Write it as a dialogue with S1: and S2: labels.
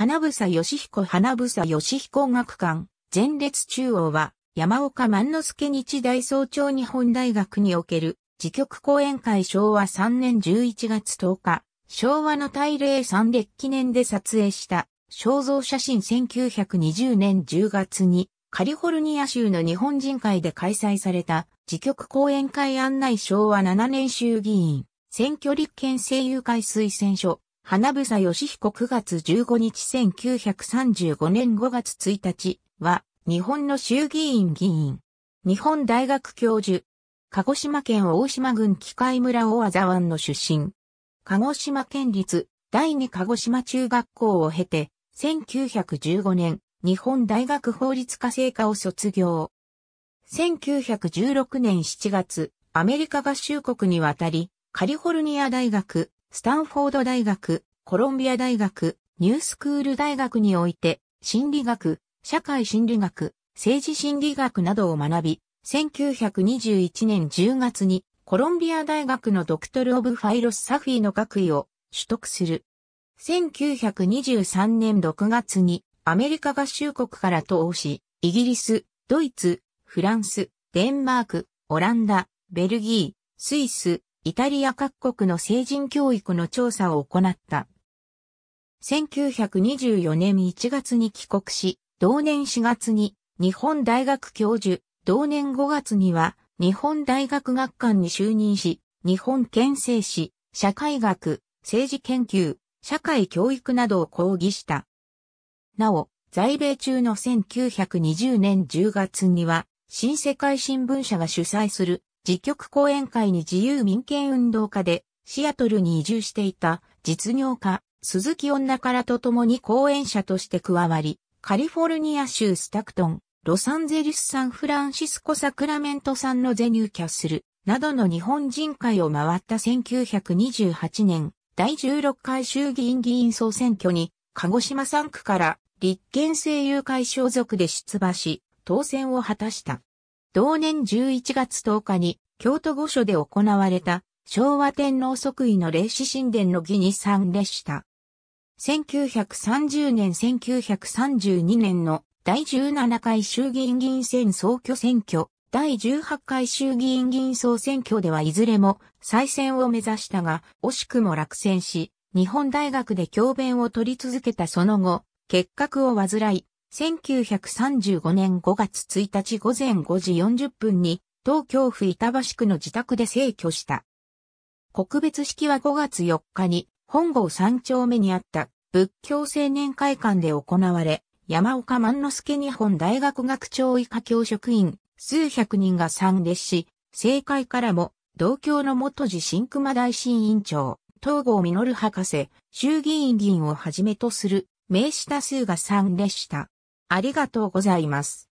S1: 花房義彦花房義彦学館、前列中央は、山岡万之助日大総長日本大学における、自局講演会昭和3年11月10日、昭和の大礼三列記念で撮影した、肖像写真1920年10月に、カリフォルニア州の日本人会で開催された、自局講演会案内昭和7年衆議院、選挙立憲政友会推薦書、花房義彦9月15日1935年5月1日は、日本の衆議院議員。日本大学教授。鹿児島県大島郡機械村大和湾の出身。鹿児島県立第二鹿児島中学校を経て、1915年、日本大学法律科制科を卒業。1916年7月、アメリカ合衆国に渡り、カリフォルニア大学スタンフォード大学、コロンビア大学、ニュースクール大学において、心理学、社会心理学、政治心理学などを学び、1921年10月にコロンビア大学のドクトル・オブ・ファイロスサフィーの学位を取得する。1923年6月にアメリカ合衆国から投資。し、イギリス、ドイツ、フランス、デンマーク、オランダ、ベルギー、スイス、イタリア各国の成人教育の調査を行った。1924年1月に帰国し、同年4月に日本大学教授、同年5月には日本大学学官に就任し、日本憲政史、社会学、政治研究、社会教育などを講義した。なお、在米中の1920年10月には、新世界新聞社が主催する自局講演会に自由民権運動家で、シアトルに移住していた実業家、鈴木女からと共に講演者として加わり、カリフォルニア州スタクトン、ロサンゼルスサンフランシスコサクラメント産のゼニューキャッスル、などの日本人会を回った1928年、第16回衆議院議員総選挙に、鹿児島3区から立憲政友会所属で出馬し、当選を果たした。同年11月10日に京都御所で行われた昭和天皇即位の霊子神殿の儀に参列した。1930年1932年の第17回衆議院議員選総挙選挙、第18回衆議院議員総選挙ではいずれも再選を目指したが、惜しくも落選し、日本大学で教鞭を取り続けたその後、結核を患い、1935年5月1日午前5時40分に、東京府板橋区の自宅で逝去した。告別式は5月4日に、本郷三丁目にあった仏教青年会館で行われ、山岡万之助日本大学学長以下教職員、数百人が参列し、政界からも、同郷の元寺新熊大臣委員長、東郷実博士、衆議院議員をはじめとする、名士多数が参列した。ありがとうございます。